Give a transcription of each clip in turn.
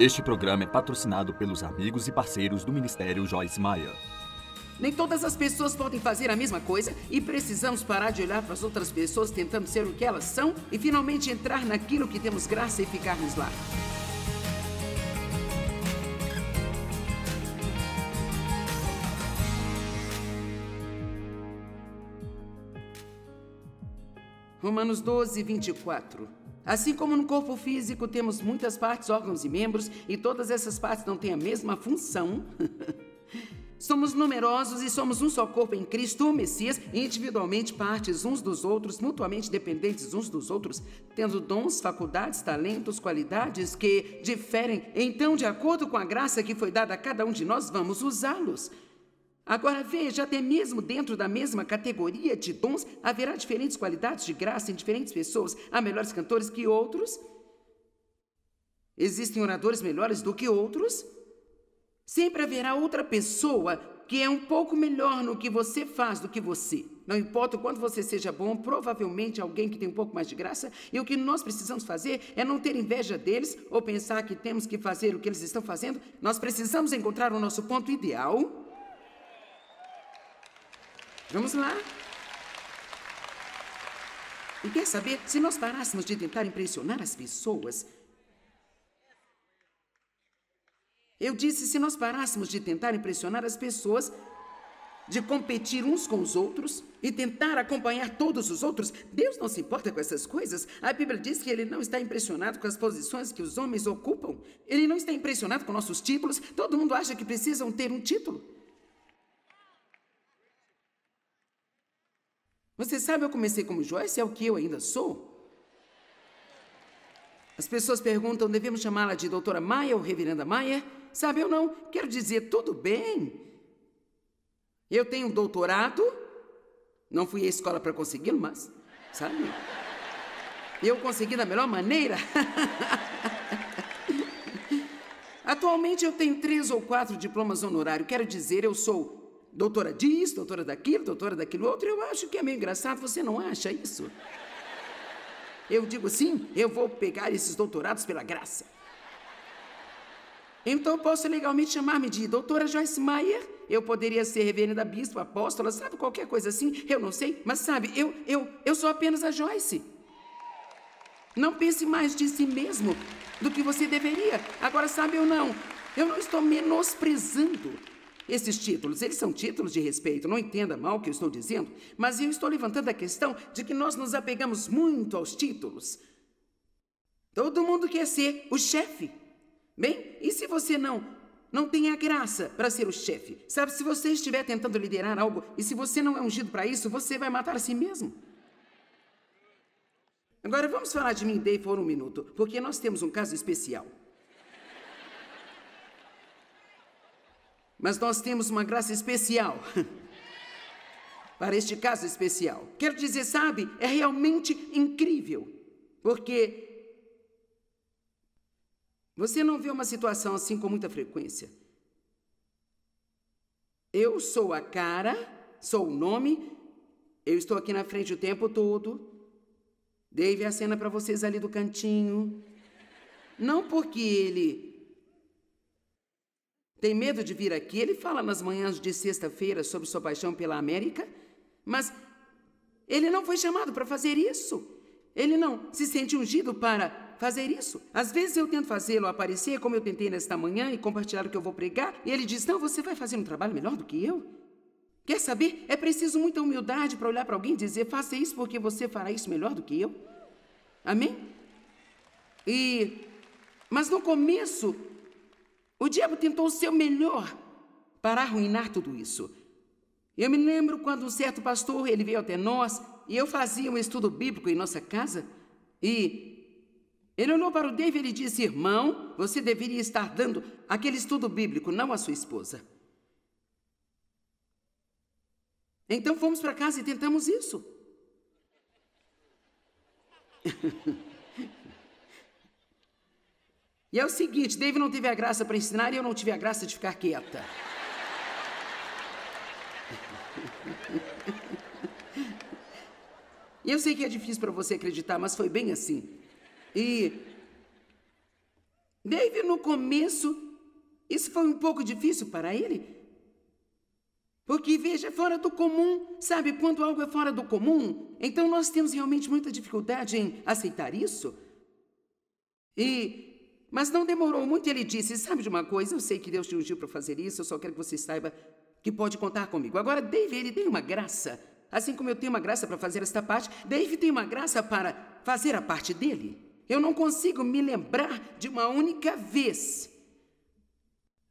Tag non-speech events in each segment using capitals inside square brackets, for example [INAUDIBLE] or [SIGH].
Este programa é patrocinado pelos amigos e parceiros do Ministério Joyce Maia. Nem todas as pessoas podem fazer a mesma coisa e precisamos parar de olhar para as outras pessoas tentando ser o que elas são e finalmente entrar naquilo que temos graça e ficarmos lá. Romanos 12, 24. Assim como no corpo físico temos muitas partes, órgãos e membros, e todas essas partes não têm a mesma função. [LAUGHS] Somos numerosos e somos um só corpo em Cristo, o Messias, individualmente partes uns dos outros, mutuamente dependentes uns dos outros, tendo dons, faculdades, talentos, qualidades que diferem. Então, de acordo com a graça que foi dada a cada um de nós, vamos usá-los. Agora veja, até mesmo dentro da mesma categoria de dons, haverá diferentes qualidades de graça em diferentes pessoas. Há melhores cantores que outros. Existem oradores melhores do que outros. Sempre haverá outra pessoa que é um pouco melhor no que você faz do que você. Não importa o quanto você seja bom, provavelmente alguém que tem um pouco mais de graça, e o que nós precisamos fazer é não ter inveja deles ou pensar que temos que fazer o que eles estão fazendo. Nós precisamos encontrar o nosso ponto ideal Vamos lá. E quer saber, se nós parássemos de tentar impressionar as pessoas. Eu disse, se nós parássemos de tentar impressionar as pessoas, de competir uns com os outros e tentar acompanhar todos os outros, Deus não se importa com essas coisas. A Bíblia diz que ele não está impressionado com as posições que os homens ocupam. Ele não está impressionado com nossos títulos. Todo mundo acha que precisam ter um título. Você sabe, eu comecei como Joyce, é o que eu ainda sou? As pessoas perguntam: devemos chamá-la de Doutora Maia ou Reverenda Maia? Sabe, eu não quero dizer tudo bem. Eu tenho um doutorado, não fui à escola para consegui-lo, mas, sabe? Eu consegui da melhor maneira. [LAUGHS] Atualmente eu tenho três ou quatro diplomas honorários. Quero dizer, eu sou doutora disso, doutora daquilo, doutora daquilo outro. Eu acho que é meio engraçado, você não acha isso? Eu digo sim, eu vou pegar esses doutorados pela graça. Então eu posso legalmente chamar-me de doutora Joyce Meyer? Eu poderia ser reverenda bispo, apóstola, sabe, qualquer coisa assim, eu não sei, mas sabe, eu, eu, eu sou apenas a Joyce. Não pense mais de si mesmo do que você deveria. Agora, sabe ou não, eu não estou menosprezando esses títulos, eles são títulos de respeito, não entenda mal o que eu estou dizendo, mas eu estou levantando a questão de que nós nos apegamos muito aos títulos. Todo mundo quer ser o chefe. Bem, e se você não não tem a graça para ser o chefe? Sabe, se você estiver tentando liderar algo e se você não é ungido para isso, você vai matar a si mesmo. Agora vamos falar de mim Dave, por um minuto, porque nós temos um caso especial. Mas nós temos uma graça especial [LAUGHS] para este caso especial. Quero dizer, sabe, é realmente incrível, porque você não vê uma situação assim com muita frequência. Eu sou a cara, sou o nome, eu estou aqui na frente o tempo todo. Dave a cena para vocês ali do cantinho. Não porque ele tem medo de vir aqui? Ele fala nas manhãs de sexta-feira sobre sua paixão pela América, mas ele não foi chamado para fazer isso. Ele não se sente ungido para fazer isso. Às vezes eu tento fazê-lo aparecer, como eu tentei nesta manhã, e compartilhar o que eu vou pregar, e ele diz: Não, você vai fazer um trabalho melhor do que eu? Quer saber? É preciso muita humildade para olhar para alguém e dizer: Faça isso porque você fará isso melhor do que eu. Amém? E. Mas no começo o diabo tentou o seu melhor para arruinar tudo isso. Eu me lembro quando um certo pastor ele veio até nós e eu fazia um estudo bíblico em nossa casa e ele olhou para o David e disse: Irmão, você deveria estar dando aquele estudo bíblico, não a sua esposa. Então fomos para casa e tentamos isso. [LAUGHS] E é o seguinte, Dave não teve a graça para ensinar e eu não tive a graça de ficar quieta. E eu sei que é difícil para você acreditar, mas foi bem assim. E Dave no começo, isso foi um pouco difícil para ele. Porque veja, é fora do comum, sabe? Quando algo é fora do comum, então nós temos realmente muita dificuldade em aceitar isso. E mas não demorou muito e ele disse: Sabe de uma coisa? Eu sei que Deus te ungiu para fazer isso, eu só quero que você saiba que pode contar comigo. Agora, Dave, ele tem uma graça. Assim como eu tenho uma graça para fazer esta parte, Dave tem uma graça para fazer a parte dele. Eu não consigo me lembrar de uma única vez,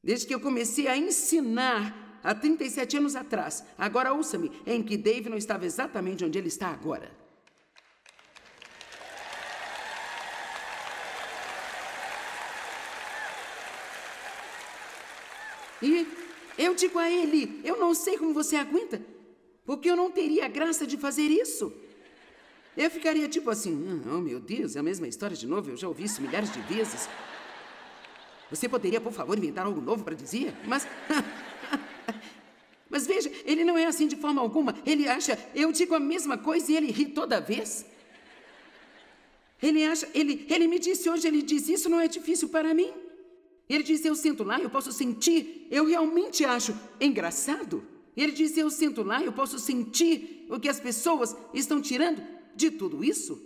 desde que eu comecei a ensinar há 37 anos atrás, agora ouça-me, é em que Dave não estava exatamente onde ele está agora. E eu digo a ele: Eu não sei como você aguenta, porque eu não teria a graça de fazer isso. Eu ficaria tipo assim: ah, Oh meu Deus, é a mesma história de novo, eu já ouvi isso milhares de vezes. Você poderia, por favor, inventar algo novo para dizer? Mas. [LAUGHS] Mas veja, ele não é assim de forma alguma. Ele acha, eu digo a mesma coisa e ele ri toda vez. Ele acha, ele, ele me disse hoje, ele diz, isso não é difícil para mim. Ele diz: Eu sinto lá, eu posso sentir, eu realmente acho engraçado. Ele diz: Eu sinto lá, eu posso sentir o que as pessoas estão tirando de tudo isso.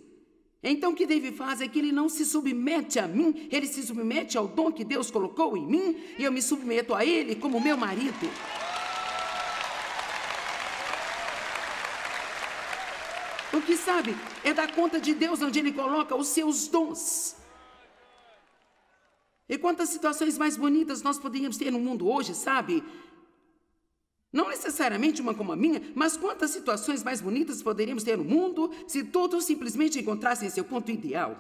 Então o que Davi faz é que ele não se submete a mim, ele se submete ao dom que Deus colocou em mim e eu me submeto a ele como meu marido. O que sabe é dar conta de Deus onde ele coloca os seus dons. E quantas situações mais bonitas nós poderíamos ter no mundo hoje, sabe? Não necessariamente uma como a minha, mas quantas situações mais bonitas poderíamos ter no mundo se todos simplesmente encontrassem seu ponto ideal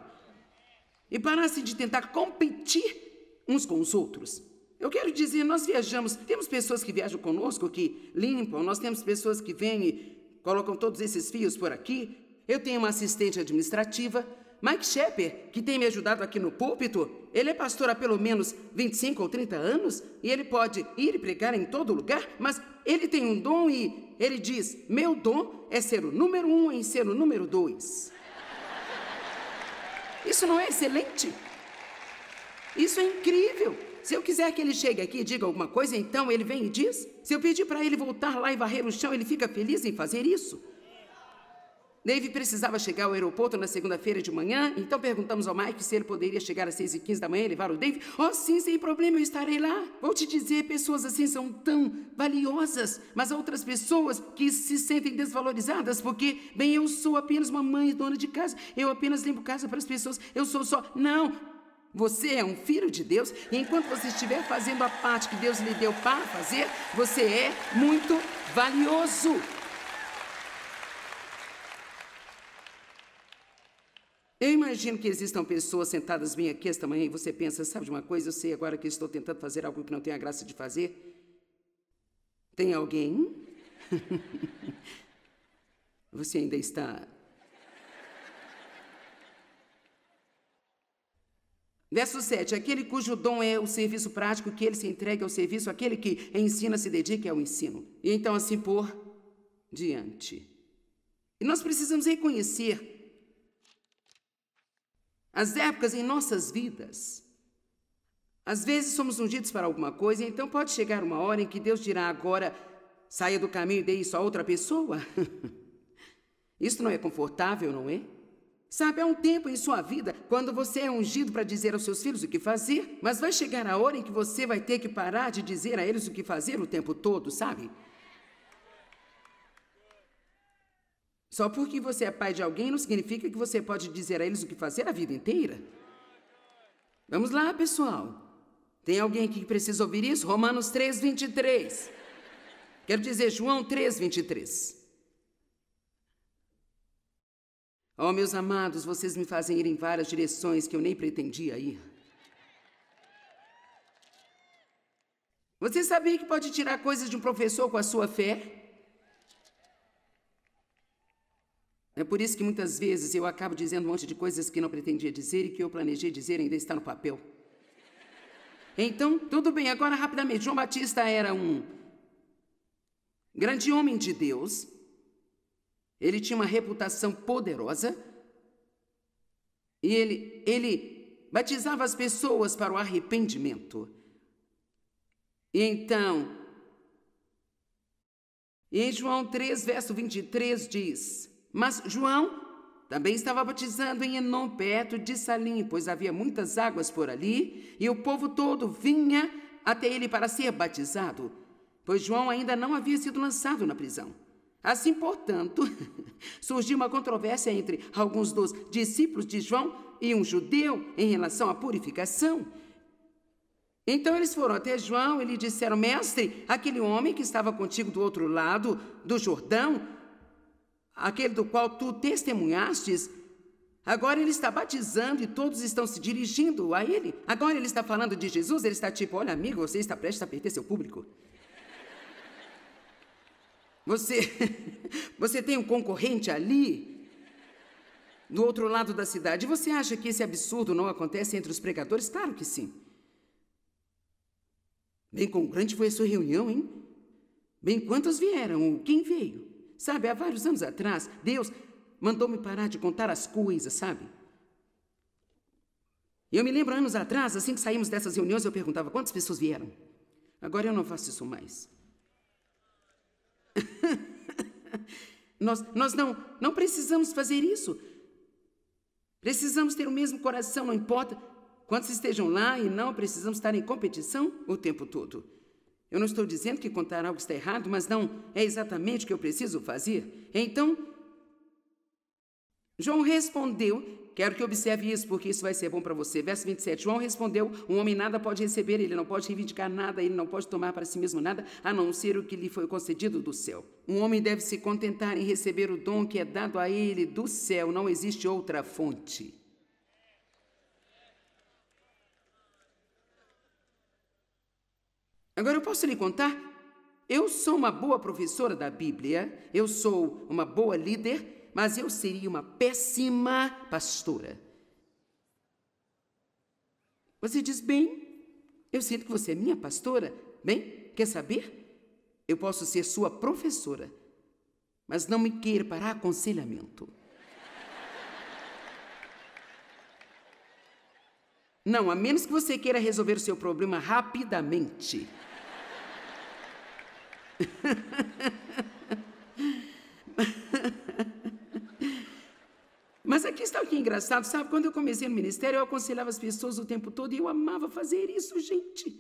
e parassem de tentar competir uns com os outros. Eu quero dizer, nós viajamos, temos pessoas que viajam conosco, que limpam, nós temos pessoas que vêm e colocam todos esses fios por aqui. Eu tenho uma assistente administrativa, Mike Shepper, que tem me ajudado aqui no púlpito, ele é pastor há pelo menos 25 ou 30 anos e ele pode ir pregar em todo lugar, mas ele tem um dom e ele diz: Meu dom é ser o número um em ser o número dois. Isso não é excelente? Isso é incrível. Se eu quiser que ele chegue aqui e diga alguma coisa, então ele vem e diz. Se eu pedir para ele voltar lá e varrer o chão, ele fica feliz em fazer isso. Dave precisava chegar ao aeroporto na segunda-feira de manhã, então perguntamos ao Mike se ele poderia chegar às 6h15 da manhã e levar o Dave. Oh, sim, sem problema, eu estarei lá. Vou te dizer, pessoas assim são tão valiosas, mas há outras pessoas que se sentem desvalorizadas, porque, bem, eu sou apenas uma mãe dona de casa, eu apenas limpo casa para as pessoas, eu sou só. Não! Você é um filho de Deus, e enquanto você estiver fazendo a parte que Deus lhe deu para fazer, você é muito valioso. Eu imagino que existam pessoas sentadas bem aqui esta manhã e você pensa, sabe de uma coisa, eu sei agora que estou tentando fazer algo que não tenho a graça de fazer. Tem alguém? [LAUGHS] você ainda está. Verso 7: Aquele cujo dom é o serviço prático, que ele se entregue ao serviço, aquele que ensina se dedica ao é ensino. E então assim por diante. E nós precisamos reconhecer as épocas em nossas vidas. Às vezes somos ungidos para alguma coisa, então pode chegar uma hora em que Deus dirá agora: saia do caminho e dê isso a outra pessoa. [LAUGHS] isso não é confortável, não é? Sabe, há um tempo em sua vida quando você é ungido para dizer aos seus filhos o que fazer, mas vai chegar a hora em que você vai ter que parar de dizer a eles o que fazer o tempo todo, sabe? Só porque você é pai de alguém não significa que você pode dizer a eles o que fazer a vida inteira. Vamos lá, pessoal. Tem alguém aqui que precisa ouvir isso? Romanos 3, 23. Quero dizer, João 3, 23. Oh, meus amados, vocês me fazem ir em várias direções que eu nem pretendia ir. Você sabia que pode tirar coisas de um professor com a sua fé? É por isso que muitas vezes eu acabo dizendo um monte de coisas que não pretendia dizer e que eu planejei dizer ainda está no papel. Então, tudo bem, agora rapidamente. João Batista era um grande homem de Deus, ele tinha uma reputação poderosa e ele, ele batizava as pessoas para o arrependimento. E então, em João 3, verso 23, diz. Mas João também estava batizando em Enom, perto de Salim, pois havia muitas águas por ali, e o povo todo vinha até ele para ser batizado, pois João ainda não havia sido lançado na prisão. Assim, portanto, [LAUGHS] surgiu uma controvérsia entre alguns dos discípulos de João e um judeu em relação à purificação. Então eles foram até João e lhe disseram: Mestre, aquele homem que estava contigo do outro lado do Jordão aquele do qual tu testemunhastes, agora ele está batizando e todos estão se dirigindo a ele. Agora ele está falando de Jesus, ele está tipo: olha, amigo, você está prestes a perder seu público. Você, [LAUGHS] você tem um concorrente ali, do outro lado da cidade. Você acha que esse absurdo não acontece entre os pregadores? Claro que sim. Bem, quão grande foi a sua reunião, hein? Bem, quantos vieram? Quem veio? Sabe, há vários anos atrás, Deus mandou-me parar de contar as coisas, sabe? Eu me lembro anos atrás, assim que saímos dessas reuniões, eu perguntava quantas pessoas vieram. Agora eu não faço isso mais. [LAUGHS] nós nós não, não precisamos fazer isso. Precisamos ter o mesmo coração, não importa quantos estejam lá, e não precisamos estar em competição o tempo todo. Eu não estou dizendo que contar algo está errado, mas não é exatamente o que eu preciso fazer. Então, João respondeu Quero que observe isso, porque isso vai ser bom para você. Verso 27. João respondeu: Um homem nada pode receber, ele não pode reivindicar nada, ele não pode tomar para si mesmo nada, a não ser o que lhe foi concedido do céu. Um homem deve se contentar em receber o dom que é dado a ele do céu, não existe outra fonte. Agora eu posso lhe contar? Eu sou uma boa professora da Bíblia, eu sou uma boa líder, mas eu seria uma péssima pastora. Você diz, bem, eu sinto que você é minha pastora. Bem, quer saber? Eu posso ser sua professora, mas não me queira para aconselhamento. Não, a menos que você queira resolver o seu problema rapidamente. [LAUGHS] Mas aqui está o que é engraçado, sabe? Quando eu comecei no ministério, eu aconselhava as pessoas o tempo todo e eu amava fazer isso, gente.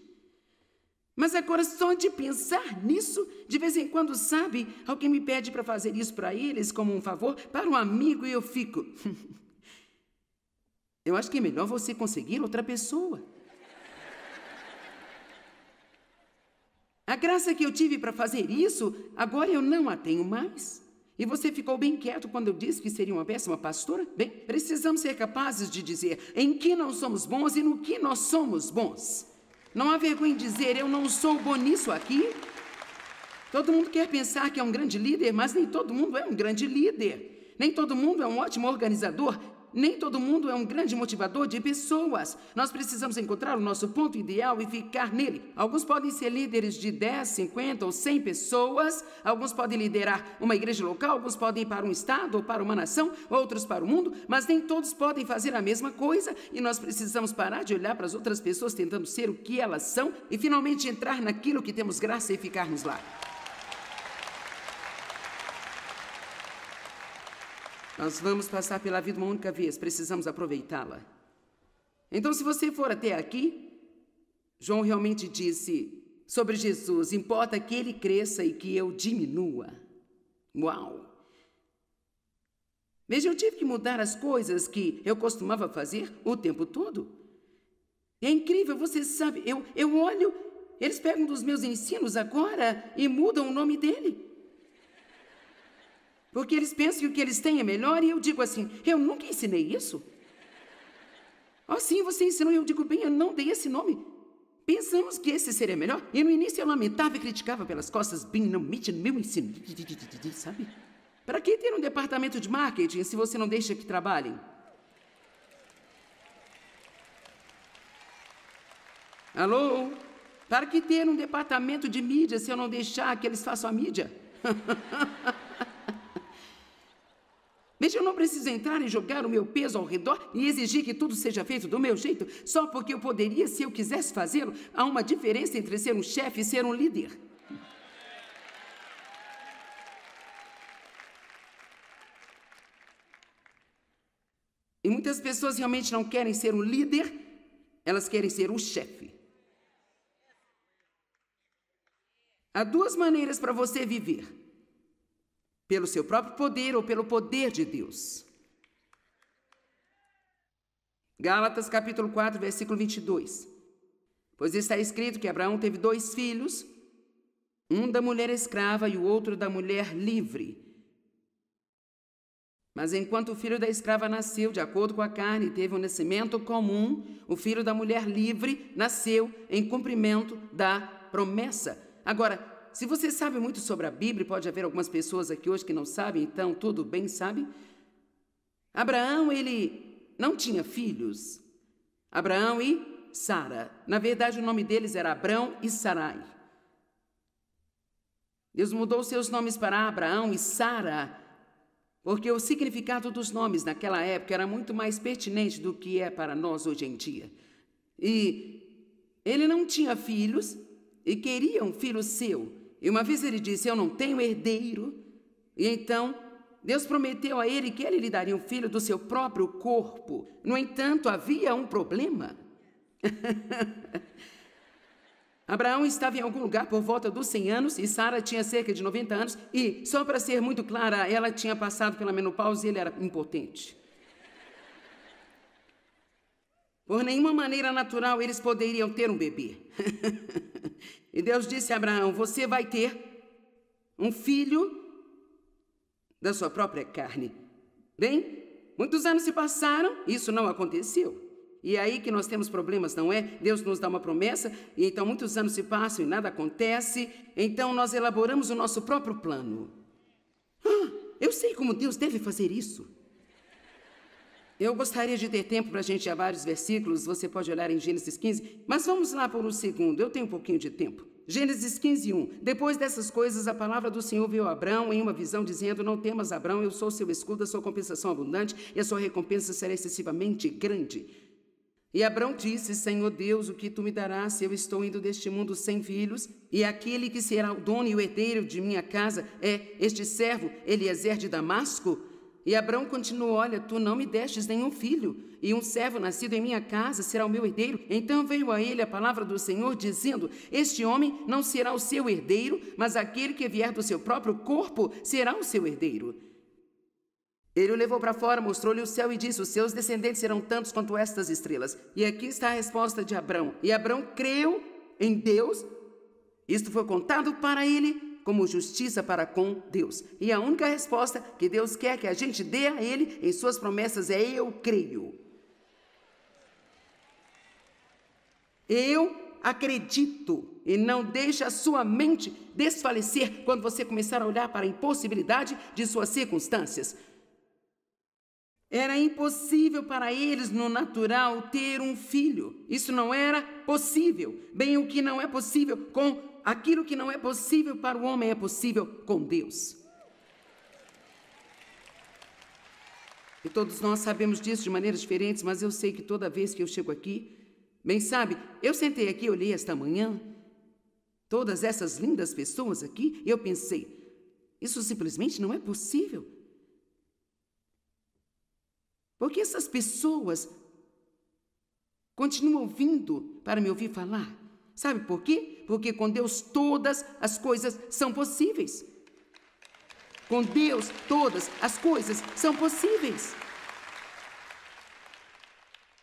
Mas agora, só de pensar nisso, de vez em quando, sabe, alguém me pede para fazer isso para eles, como um favor, para um amigo, e eu fico. [LAUGHS] eu acho que é melhor você conseguir outra pessoa. graça que eu tive para fazer isso, agora eu não a tenho mais. E você ficou bem quieto quando eu disse que seria uma péssima pastora? Bem, precisamos ser capazes de dizer em que não somos bons e no que nós somos bons. Não há vergonha em dizer eu não sou bom nisso aqui. Todo mundo quer pensar que é um grande líder, mas nem todo mundo é um grande líder. Nem todo mundo é um ótimo organizador, nem todo mundo é um grande motivador de pessoas. Nós precisamos encontrar o nosso ponto ideal e ficar nele. Alguns podem ser líderes de 10, 50 ou 100 pessoas, alguns podem liderar uma igreja local, alguns podem ir para um estado ou para uma nação, outros para o mundo, mas nem todos podem fazer a mesma coisa e nós precisamos parar de olhar para as outras pessoas tentando ser o que elas são e finalmente entrar naquilo que temos graça e ficarmos lá. Nós vamos passar pela vida uma única vez, precisamos aproveitá-la. Então, se você for até aqui, João realmente disse sobre Jesus: importa que ele cresça e que eu diminua. Uau! Veja, eu tive que mudar as coisas que eu costumava fazer o tempo todo. É incrível, você sabe, eu, eu olho, eles pegam dos meus ensinos agora e mudam o nome dele. Porque eles pensam que o que eles têm é melhor e eu digo assim: eu nunca ensinei isso. Ah, oh, sim, você ensinou. E eu digo: bem, eu não dei esse nome. Pensamos que esse seria melhor. E no início eu lamentava e criticava pelas costas: bem, não mete no meu ensino. Sabe? Para que ter um departamento de marketing se você não deixa que trabalhem? Alô? Para que ter um departamento de mídia se eu não deixar que eles façam a mídia? [LAUGHS] Veja, eu não preciso entrar e jogar o meu peso ao redor e exigir que tudo seja feito do meu jeito, só porque eu poderia se eu quisesse fazê-lo. Há uma diferença entre ser um chefe e ser um líder. E muitas pessoas realmente não querem ser um líder, elas querem ser um chefe. Há duas maneiras para você viver pelo seu próprio poder ou pelo poder de Deus. Gálatas capítulo 4, versículo 22. Pois está escrito que Abraão teve dois filhos, um da mulher escrava e o outro da mulher livre. Mas enquanto o filho da escrava nasceu de acordo com a carne e teve um nascimento comum, o filho da mulher livre nasceu em cumprimento da promessa. Agora, se você sabe muito sobre a Bíblia, pode haver algumas pessoas aqui hoje que não sabem, então tudo bem, sabe? Abraão, ele não tinha filhos. Abraão e Sara. Na verdade, o nome deles era Abrão e Sarai. Deus mudou seus nomes para Abraão e Sara, porque o significado dos nomes naquela época era muito mais pertinente do que é para nós hoje em dia. E ele não tinha filhos e queria um filho seu. E uma vez ele disse: Eu não tenho herdeiro. E então Deus prometeu a ele que ele lhe daria um filho do seu próprio corpo. No entanto, havia um problema. [LAUGHS] Abraão estava em algum lugar por volta dos 100 anos e Sara tinha cerca de 90 anos e, só para ser muito clara, ela tinha passado pela menopausa e ele era impotente. Por nenhuma maneira natural eles poderiam ter um bebê. [LAUGHS] E Deus disse a Abraão: Você vai ter um filho da sua própria carne. Bem, muitos anos se passaram, isso não aconteceu. E é aí que nós temos problemas, não é? Deus nos dá uma promessa, e então muitos anos se passam e nada acontece. Então nós elaboramos o nosso próprio plano. Ah, eu sei como Deus deve fazer isso. Eu gostaria de ter tempo para a gente ir a vários versículos, você pode olhar em Gênesis 15, mas vamos lá por um segundo, eu tenho um pouquinho de tempo. Gênesis 15, 1. Depois dessas coisas, a palavra do Senhor veio a Abraão em uma visão, dizendo: Não temas, Abraão, eu sou seu escudo, a sua compensação abundante, e a sua recompensa será excessivamente grande. E Abraão disse: Senhor Deus, o que tu me darás se eu estou indo deste mundo sem filhos? E aquele que será o dono e o herdeiro de minha casa é este servo, Eliezer de Damasco? E Abraão continuou: Olha, tu não me destes nenhum filho, e um servo nascido em minha casa será o meu herdeiro. Então veio a ele a palavra do Senhor, dizendo: Este homem não será o seu herdeiro, mas aquele que vier do seu próprio corpo será o seu herdeiro. Ele o levou para fora, mostrou-lhe o céu e disse: Os seus descendentes serão tantos quanto estas estrelas. E aqui está a resposta de Abraão. E Abraão creu em Deus, isto foi contado para ele como justiça para com Deus. E a única resposta que Deus quer que a gente dê a Ele em Suas promessas é: Eu creio. Eu acredito e não deixe a sua mente desfalecer quando você começar a olhar para a impossibilidade de suas circunstâncias. Era impossível para eles, no natural, ter um filho. Isso não era possível. Bem, o que não é possível com aquilo que não é possível para o homem é possível com Deus. E todos nós sabemos disso de maneiras diferentes, mas eu sei que toda vez que eu chego aqui, bem sabe, eu sentei aqui, olhei esta manhã, todas essas lindas pessoas aqui, e eu pensei, isso simplesmente não é possível. Porque essas pessoas continuam vindo para me ouvir falar. Sabe por quê? porque com Deus todas as coisas são possíveis. Com Deus todas as coisas são possíveis.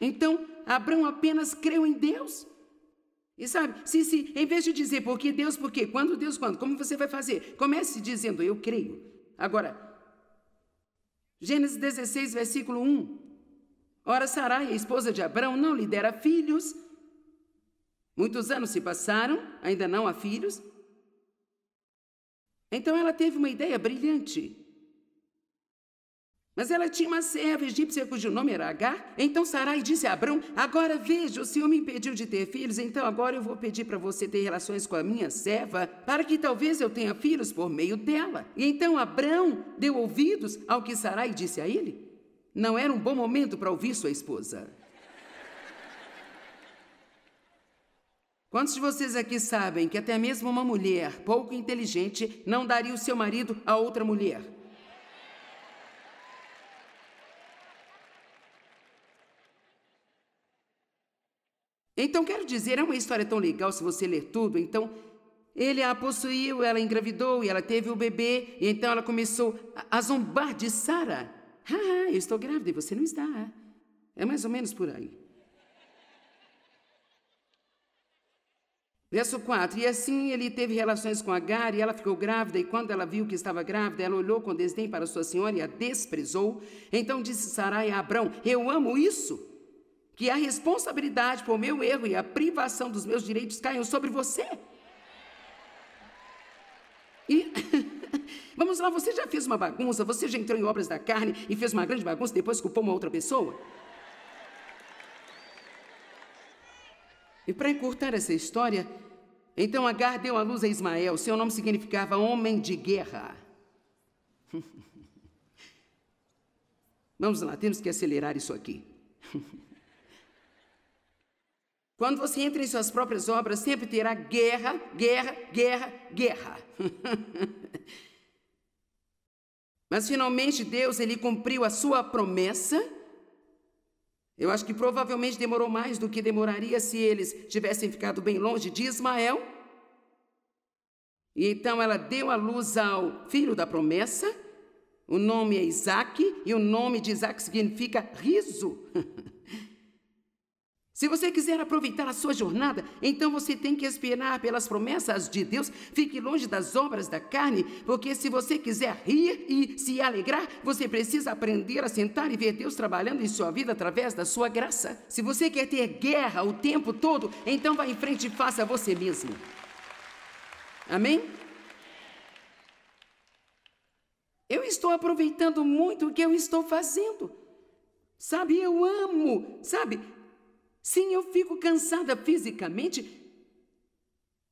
Então, Abraão apenas creu em Deus. E sabe, se, se, em vez de dizer porque Deus, porque, quando Deus, quando, como você vai fazer? Comece dizendo eu creio. Agora, Gênesis 16, versículo 1. Ora, Sarai, a esposa de Abraão, não lhe dera filhos, Muitos anos se passaram, ainda não há filhos. Então ela teve uma ideia brilhante. Mas ela tinha uma serva egípcia cujo nome era Agar. Então Sarai disse a Abrão: Agora veja, o Senhor me impediu de ter filhos, então agora eu vou pedir para você ter relações com a minha serva, para que talvez eu tenha filhos por meio dela. E então Abrão deu ouvidos ao que Sarai disse a ele. Não era um bom momento para ouvir sua esposa. Quantos de vocês aqui sabem que até mesmo uma mulher pouco inteligente não daria o seu marido a outra mulher? Então, quero dizer, é uma história tão legal se você ler tudo. Então, ele a possuiu, ela engravidou e ela teve o bebê, e então ela começou a, zombar de Sara. Ah, eu estou grávida e você não está. É mais ou menos por aí. Verso 4: E assim ele teve relações com Agar, e ela ficou grávida, e quando ela viu que estava grávida, ela olhou com desdém para sua senhora e a desprezou. Então disse Sarai a Abrão: Eu amo isso, que a responsabilidade por meu erro e a privação dos meus direitos caiam sobre você. E [LAUGHS] vamos lá, você já fez uma bagunça, você já entrou em obras da carne e fez uma grande bagunça e depois culpou uma outra pessoa? E para encurtar essa história, então Agar deu à luz a Ismael. Seu nome significava homem de guerra. [LAUGHS] Vamos lá, temos que acelerar isso aqui. [LAUGHS] Quando você entra em suas próprias obras, sempre terá guerra, guerra, guerra, guerra. [LAUGHS] Mas finalmente Deus ele cumpriu a sua promessa eu acho que provavelmente demorou mais do que demoraria se eles tivessem ficado bem longe de Ismael. E então ela deu à luz ao filho da promessa. O nome é Isaac e o nome de Isaac significa riso. [LAUGHS] Se você quiser aproveitar a sua jornada, então você tem que esperar pelas promessas de Deus. Fique longe das obras da carne, porque se você quiser rir e se alegrar, você precisa aprender a sentar e ver Deus trabalhando em sua vida através da sua graça. Se você quer ter guerra o tempo todo, então vá em frente e faça você mesmo. Amém? Eu estou aproveitando muito o que eu estou fazendo. Sabe, eu amo, sabe? Sim, eu fico cansada fisicamente,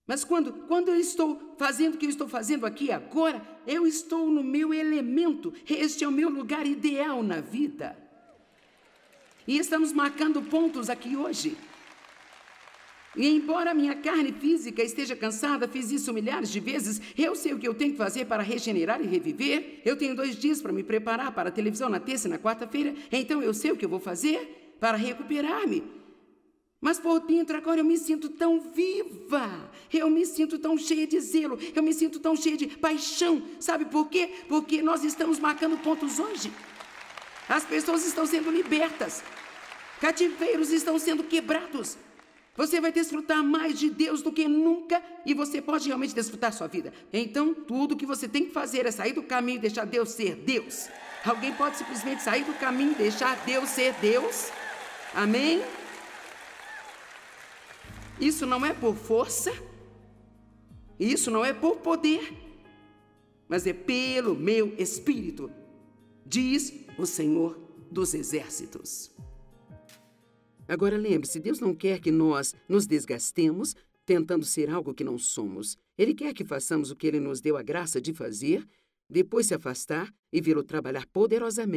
mas quando, quando eu estou fazendo o que eu estou fazendo aqui agora, eu estou no meu elemento. Este é o meu lugar ideal na vida. E estamos marcando pontos aqui hoje. E embora a minha carne física esteja cansada, fiz isso milhares de vezes, eu sei o que eu tenho que fazer para regenerar e reviver. Eu tenho dois dias para me preparar para a televisão na terça e na quarta-feira, então eu sei o que eu vou fazer para recuperar-me. Mas por dentro agora eu me sinto tão viva, eu me sinto tão cheia de zelo, eu me sinto tão cheia de paixão. Sabe por quê? Porque nós estamos marcando pontos hoje. As pessoas estão sendo libertas, cativeiros estão sendo quebrados. Você vai desfrutar mais de Deus do que nunca e você pode realmente desfrutar sua vida. Então, tudo que você tem que fazer é sair do caminho e deixar Deus ser Deus. Alguém pode simplesmente sair do caminho e deixar Deus ser Deus? Amém? Isso não é por força, isso não é por poder, mas é pelo meu espírito, diz o Senhor dos Exércitos. Agora lembre-se: Deus não quer que nós nos desgastemos tentando ser algo que não somos. Ele quer que façamos o que ele nos deu a graça de fazer, depois se afastar e vê-lo trabalhar poderosamente.